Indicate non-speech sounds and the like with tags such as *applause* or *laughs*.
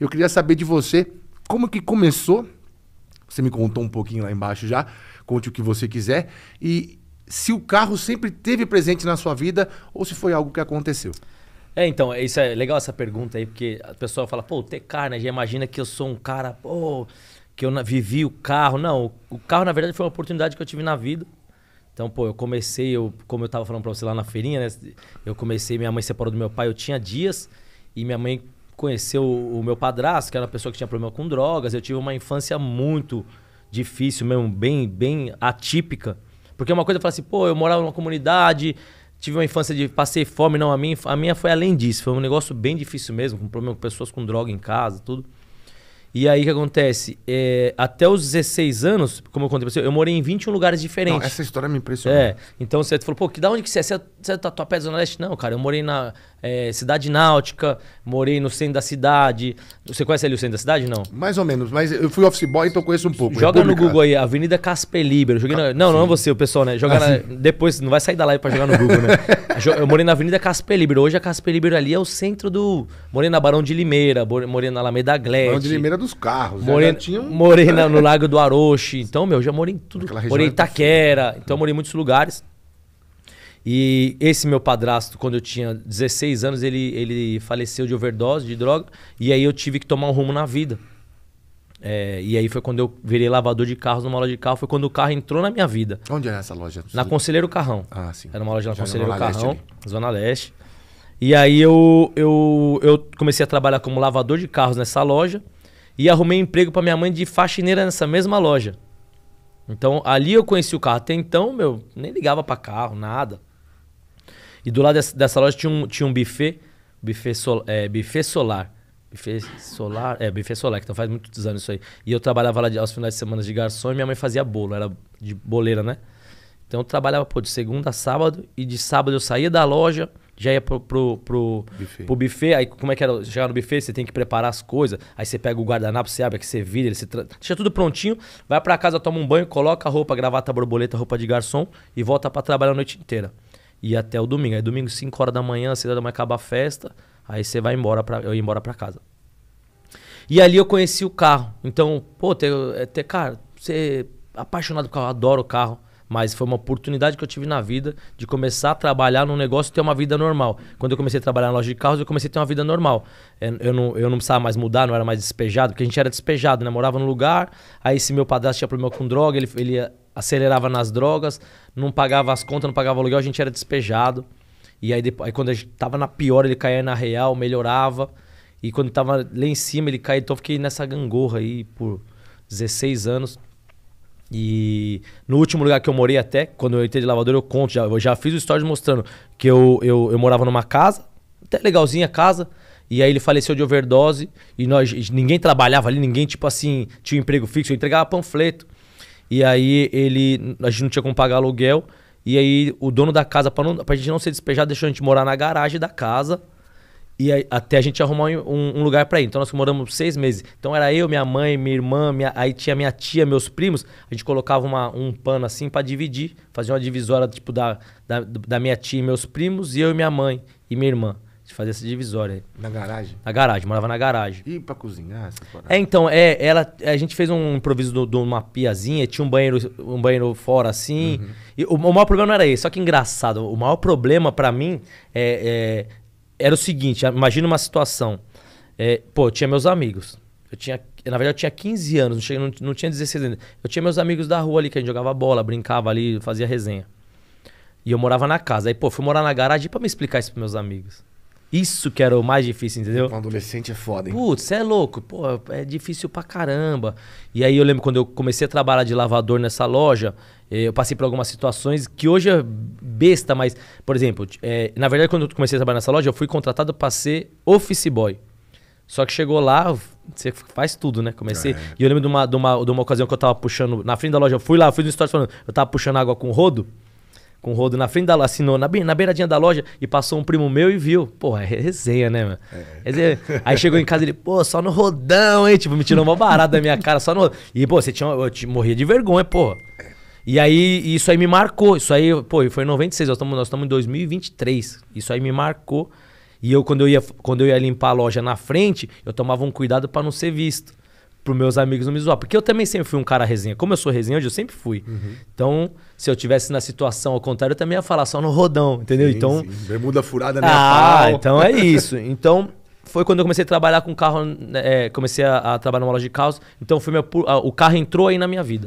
Eu queria saber de você como que começou. Você me contou um pouquinho lá embaixo já. Conte o que você quiser. E se o carro sempre teve presente na sua vida ou se foi algo que aconteceu. É, então, é isso é legal essa pergunta aí, porque a pessoa fala, pô, ter carro, né? Já imagina que eu sou um cara, pô, que eu vivi o carro. Não, o carro, na verdade, foi uma oportunidade que eu tive na vida. Então, pô, eu comecei, eu, como eu tava falando pra você lá na feirinha, né? Eu comecei, minha mãe separou do meu pai, eu tinha dias, e minha mãe conhecer o, o meu padrasto, que era uma pessoa que tinha problema com drogas. Eu tive uma infância muito difícil mesmo, bem, bem atípica. Porque uma coisa eu falo assim, pô, eu morava numa comunidade, tive uma infância de passei fome, não, a minha, a minha foi além disso, foi um negócio bem difícil mesmo, com problema com pessoas com droga em casa, tudo. E aí o que acontece? É, até os 16 anos, como eu contei pra você, eu morei em 21 lugares diferentes. Não, essa história me impressionou. É. Então você falou, pô, que da onde que você é? Você é, você é da tua Zona Leste? Não, cara, eu morei na é, Cidade Náutica, morei no centro da cidade. Você conhece ali o centro da cidade, não? Mais ou menos, mas eu fui office boy, então conheço um pouco. Joga República. no Google aí, Avenida Casper Libero. Joguei na... Ah, não, é Sim. não você, o pessoal, né? Joga ah, na... Depois, não vai sair da live pra jogar no Google, né? *laughs* eu morei na Avenida Casper Libero. Hoje a Casper Libero ali é o centro do... Morei na Barão de Limeira, morei na Alameda Glete. Barão de Limeira dos carros. Morei, tinha um... morei na, *laughs* no Lago do Aroche. Então, meu, já morei em tudo. Morei é em Itaquera. Então, morei em muitos lugares. E esse meu padrasto, quando eu tinha 16 anos, ele, ele faleceu de overdose de droga. E aí eu tive que tomar um rumo na vida. É, e aí foi quando eu virei lavador de carros numa loja de carro. Foi quando o carro entrou na minha vida. Onde era essa loja? Na Conselheiro Carrão. Ah, sim. Era uma loja na Já Conselheiro Zona Carrão, Leste, Zona Leste. E aí eu, eu, eu comecei a trabalhar como lavador de carros nessa loja e arrumei um emprego para minha mãe de faxineira nessa mesma loja. Então ali eu conheci o carro. Até então, meu, nem ligava para carro, nada. E do lado dessa, dessa, loja tinha um, tinha um buffet, buffet, sol, é, buffet solar. Buffet solar, é, buffet solar, que então faz muitos anos isso aí. E eu trabalhava lá de, aos finais de semana de garçom e minha mãe fazia bolo, era de boleira, né? Então eu trabalhava, pô, de segunda a sábado e de sábado eu saía da loja, já ia pro, pro, pro, buffet. pro buffet. Aí como é que era? Chegar no buffet, você tem que preparar as coisas. Aí você pega o guardanapo, você abre, que você vira, ele se tra... deixa tudo prontinho, vai para casa, toma um banho, coloca a roupa, gravata, borboleta, roupa de garçom e volta para trabalhar a noite inteira. E até o domingo. Aí domingo, 5 horas da manhã, cedo da manhã acaba a festa, aí você vai embora para eu ia embora para casa. E ali eu conheci o carro. Então, pô, te, cara, você é apaixonado por carro, adoro o carro. Mas foi uma oportunidade que eu tive na vida de começar a trabalhar num negócio e ter uma vida normal. Quando eu comecei a trabalhar na loja de carros, eu comecei a ter uma vida normal. É, eu não, eu não precisava mais mudar, não era mais despejado, porque a gente era despejado, né? Morava num lugar, aí se meu padrasto tinha problema com droga, ele, ele acelerava nas drogas, não pagava as contas, não pagava aluguel, a gente era despejado. E aí, depois, aí quando a gente tava na pior, ele caía na real, melhorava. E quando tava lá em cima, ele caía. Então eu fiquei nessa gangorra aí por 16 anos. E no último lugar que eu morei até, quando eu entrei de lavador, eu conto, já, eu já fiz o stories mostrando que eu, eu, eu morava numa casa, até legalzinha a casa, e aí ele faleceu de overdose, e nós ninguém trabalhava ali, ninguém, tipo assim, tinha um emprego fixo, eu entregava panfleto. E aí ele. A gente não tinha como pagar aluguel. E aí o dono da casa, pra, não, pra gente não ser despejado, deixou a gente morar na garagem da casa. E aí, até a gente arrumar um, um lugar para ir. Então nós moramos seis meses. Então era eu, minha mãe, minha irmã, minha... aí tinha minha tia, meus primos. A gente colocava uma, um pano assim para dividir, fazia uma divisória tipo da, da, da, minha tia e meus primos, e eu e minha mãe e minha irmã. A gente fazia essa divisória aí. Na garagem? Na garagem, morava na garagem. E pra cozinhar? É, então, é, ela, a gente fez um improviso de uma piazinha, tinha um banheiro, um banheiro fora assim. Uhum. E o, o maior problema não era esse, só que engraçado. O maior problema para mim é, é era o seguinte, imagina uma situação. É, pô, eu tinha meus amigos. Eu tinha, na verdade, eu tinha 15 anos, não, cheguei, não, não, tinha 16 anos. Eu tinha meus amigos da rua ali, que a gente jogava bola, brincava ali, fazia resenha. E eu morava na casa. Aí, pô, fui morar na garagem para me explicar isso pros meus amigos. Isso que era o mais difícil, entendeu? Um adolescente é foda, hein? Putz, você é louco. Pô, é difícil pra caramba. E aí eu lembro quando eu comecei a trabalhar de lavador nessa loja, eh, eu passei por algumas situações que hoje é besta, mas, por exemplo, é, na verdade, quando eu comecei a trabalhar nessa loja, eu fui contratado pra ser office boy. Só que chegou lá, você faz tudo, né? Comecei. É. E eu lembro de uma, de, uma, de uma ocasião que eu tava puxando. Na frente da loja, eu fui lá, eu fui no stories falando, eu tava puxando água com rodo com o rodo na frente da loja, assinou na, na beiradinha da loja e passou um primo meu e viu. Pô, é resenha, né, mano? É. Dizer, aí chegou em casa ele, pô, só no rodão, hein? Tipo, me tirou uma barata da minha cara, só no E, pô, você tinha, eu te, morria de vergonha, pô. E aí, isso aí me marcou. Isso aí, pô, foi em 96, nós estamos nós em 2023. Isso aí me marcou. E eu, quando eu, ia, quando eu ia limpar a loja na frente, eu tomava um cuidado para não ser visto pros meus amigos não me zoar. Porque eu também sempre fui um cara resenha. Como eu sou resenha hoje, eu sempre fui. Uhum. Então, se eu tivesse na situação ao contrário, eu também ia falar só no rodão, entendeu? Sim, então. Sim. Bermuda furada na né? Ah, pau. então é isso. Então, foi quando eu comecei a trabalhar com carro, né, é, comecei a, a, trabalhar numa loja de carros. Então, foi meu, a, o carro entrou aí na minha vida.